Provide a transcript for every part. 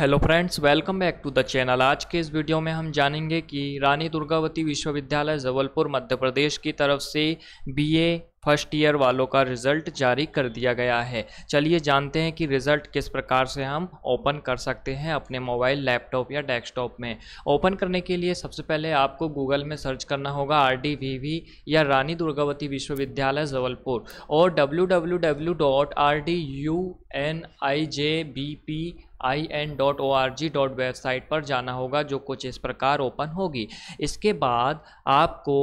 hello friends welcome back to the channel आज के इस वीडियो में हम जानेंगे कि रानी दुर्गावती विश्वविद्यालय जबलपुर मध्य प्रदेश की तरफ से बीए फर्स्ट ईयर वालों का रिजल्ट जारी कर दिया गया है चलिए जानते हैं कि रिजल्ट किस प्रकार से हम ओपन कर सकते हैं अपने मोबाइल लैपटॉप या डेस्कटॉप में ओपन करने के लिए सबसे पहले आपको गूगल में सर्च करना होगा आर डी वी वी या रानी दुर्गावती विश्वविद्यालय जबलपुर और W W W dot R D U N I J B P I N dot O R G dot website पर जाना होगा जो कुछ इस प्रकार ओपन होगी इसके बाद आपको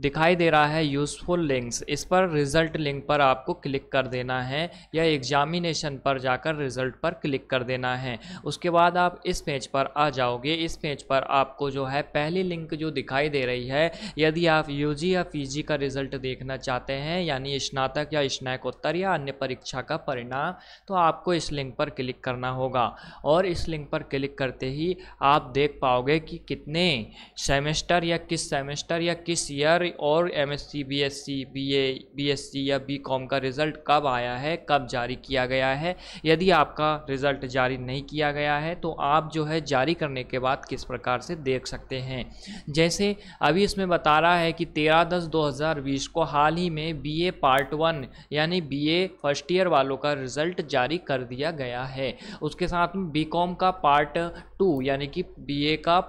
दिखाई दे रहा है यूज़फुल लिंक्स इस पर रिज़ल्ट लिंक पर आपको क्लिक कर देना है या एग्जामिनेशन पर जाकर रिज़ल्ट पर क्लिक कर देना है उसके बाद आप इस पेज पर आ जाओगे इस पेज पर आपको जो है पहली लिंक जो दिखाई दे रही है यदि आप यूजी या पीजी का रिज़ल्ट देखना चाहते हैं यानी स्नातक या स्नायकोत्तर या अन्य परीक्षा का परिणाम तो आपको इस लिंक पर क्लिक करना होगा और इस लिंक पर क्लिक करते ही आप देख पाओगे कि कितने सेमेस्टर या किस सेमेस्टर या किस ईयर हर और M S C B S C B A B S C या बी कॉम का रिज़ल्ट कब आया है कब जारी किया गया है यदि आपका रिज़ल्ट जारी नहीं किया गया है तो आप जो है जारी करने के बाद किस प्रकार से देख सकते हैं जैसे अभी इसमें बता रहा है कि तेरह दस दो हज़ार बीस को हाल ही में बी ए पार्ट वन यानी बी ए फर्स्ट ईयर वालों का रिज़ल्ट जारी कर दिया गया है उसके साथ में बी कॉम का पार्ट टू यानी कि बी ए का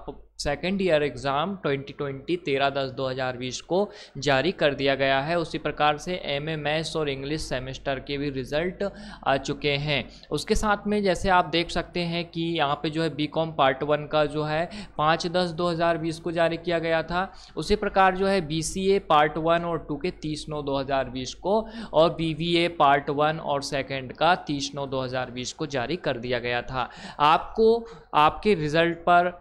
सेकेंड ईयर एग्ज़ाम 2020 तेरह दस बीस को जारी कर दिया गया है उसी प्रकार से एम ए मैथ्स और इंग्लिश सेमेस्टर के भी रिज़ल्ट आ चुके हैं उसके साथ में जैसे आप देख सकते हैं कि यहाँ पे जो है बी कॉम पार्ट वन का जो है पाँच दस बीस को जारी किया गया था उसी प्रकार जो है B C A part one और टू के तीस नौ बीस को और B V A part one और सेकेंड का तीस नौ बीस को जारी कर दिया गया था आपको आपके रिज़ल्ट पर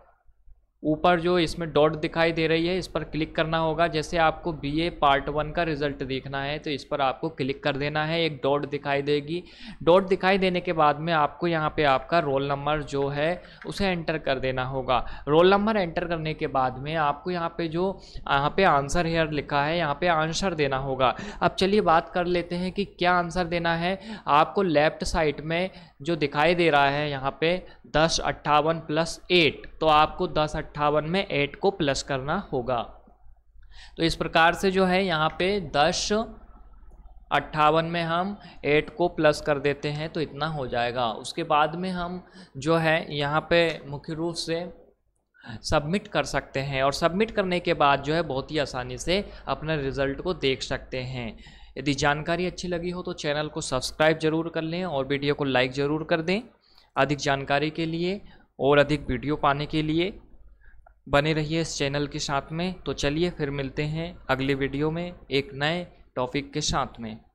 ऊपर जो इसमें डॉट दिखाई दे रही है इस पर क्लिक करना होगा जैसे आपको बी ए पार्ट वन का रिजल्ट देखना है तो इस पर आपको क्लिक कर देना है एक डॉट दिखाई देगी डॉट दिखाई देने के बाद में आपको यहाँ पे आपका रोल नंबर जो है उसे एंटर कर देना होगा रोल नंबर एंटर करने के बाद में आपको यहाँ पे जो यहाँ पे आंसर हेयर लिखा है यहाँ पे आंसर देना होगा अब चलिए बात कर लेते हैं कि क्या आंसर देना है आपको लेफ्ट साइड में जो दिखाई दे रहा है यहाँ पे दस अट्ठावन प्लस एट तो आपको दस अट्ठावन में एट को प्लस करना होगा तो इस प्रकार से जो है यहाँ पे दस अट्ठावन में हम एट को प्लस कर देते हैं तो इतना हो जाएगा उसके बाद में हम जो है यहाँ पे मुख्य रूप से सबमिट कर सकते हैं और सबमिट करने के बाद जो है बहुत ही आसानी से अपना रिज़ल्ट को देख सकते हैं यदि जानकारी अच्छी लगी हो तो चैनल को सब्सक्राइब जरूर कर लें और वीडियो को लाइक ज़रूर कर दें अधिक जानकारी के लिए और अधिक वीडियो पाने के लिए बने रहिए इस चैनल के साथ में तो चलिए फिर मिलते हैं अगले वीडियो में एक नए टॉपिक के साथ में